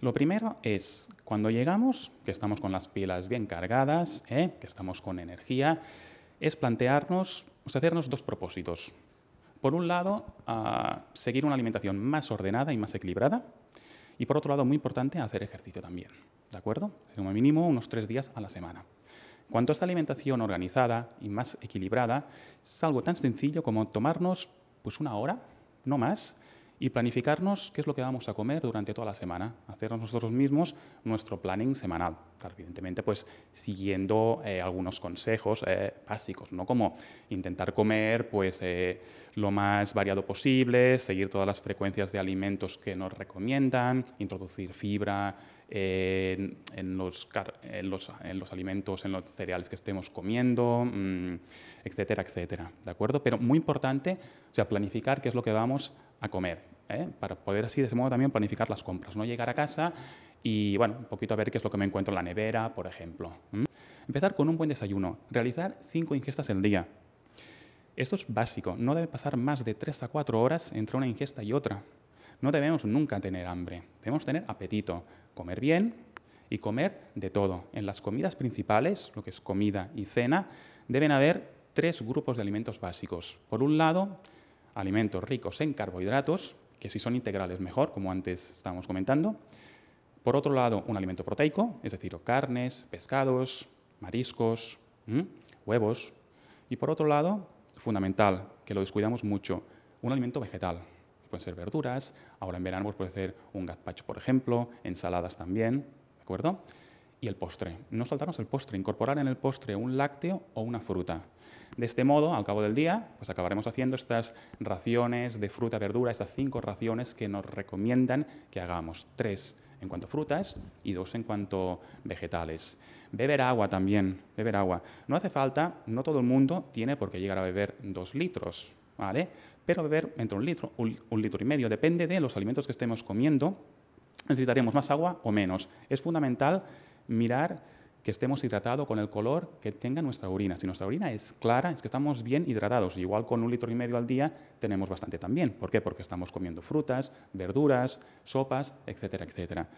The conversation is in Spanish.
Lo primero es cuando llegamos, que estamos con las pilas bien cargadas, ¿eh? que estamos con energía, es plantearnos, o sea, hacernos dos propósitos. Por un lado, ah, seguir una alimentación más ordenada y más equilibrada. Y por otro lado, muy importante, hacer ejercicio también. ¿De acuerdo? Como mínimo unos tres días a la semana. cuanto a esta alimentación organizada y más equilibrada, es algo tan sencillo como tomarnos pues, una hora, no más, y planificarnos qué es lo que vamos a comer durante toda la semana, hacer nosotros mismos nuestro planning semanal, evidentemente pues siguiendo eh, algunos consejos eh, básicos, ¿no? como intentar comer pues eh, lo más variado posible, seguir todas las frecuencias de alimentos que nos recomiendan, introducir fibra, en, los, en, los, alimentos, en los cereales que estemos comiendo, mm, etcétera, etcétera. ¿De acuerdo? Pero muy importante, o sea, planificar qué es lo que vamos a comer. ¿eh? para poder así de ese modo también planificar las compras, no llegar a casa y bueno, un poquito a ver qué es lo que me encuentro en la nevera, por ejemplo. Empezar con un buen desayuno, realizar cinco ingestas al día. Esto es básico, no debe pasar más de tres a cuatro horas entre una ingesta y otra. No debemos nunca tener hambre, debemos tener apetito, comer bien y comer de todo. En las comidas principales, lo que es comida y cena, deben haber tres grupos de alimentos básicos. Por un lado, alimentos ricos en carbohidratos, que si son integrales mejor, como antes estábamos comentando. Por otro lado, un alimento proteico, es decir, carnes, pescados, mariscos, huevos. Y por otro lado, fundamental, que lo descuidamos mucho, un alimento vegetal. Pueden ser verduras, ahora en verano pues, puede ser un gazpacho, por ejemplo, ensaladas también, ¿de acuerdo? y el postre. No saltarnos el postre, incorporar en el postre un lácteo o una fruta. De este modo, al cabo del día, pues acabaremos haciendo estas raciones de fruta, verdura, estas cinco raciones que nos recomiendan que hagamos. Tres en cuanto a frutas y dos en cuanto a vegetales. Beber agua también, beber agua. No hace falta, no todo el mundo tiene por qué llegar a beber dos litros, ¿vale? Pero beber entre un litro, un litro y medio, depende de los alimentos que estemos comiendo, necesitaremos más agua o menos. Es fundamental mirar que estemos hidratados con el color que tenga nuestra orina. Si nuestra orina es clara, es que estamos bien hidratados. Igual con un litro y medio al día tenemos bastante también. ¿Por qué? Porque estamos comiendo frutas, verduras, sopas, etcétera, etcétera.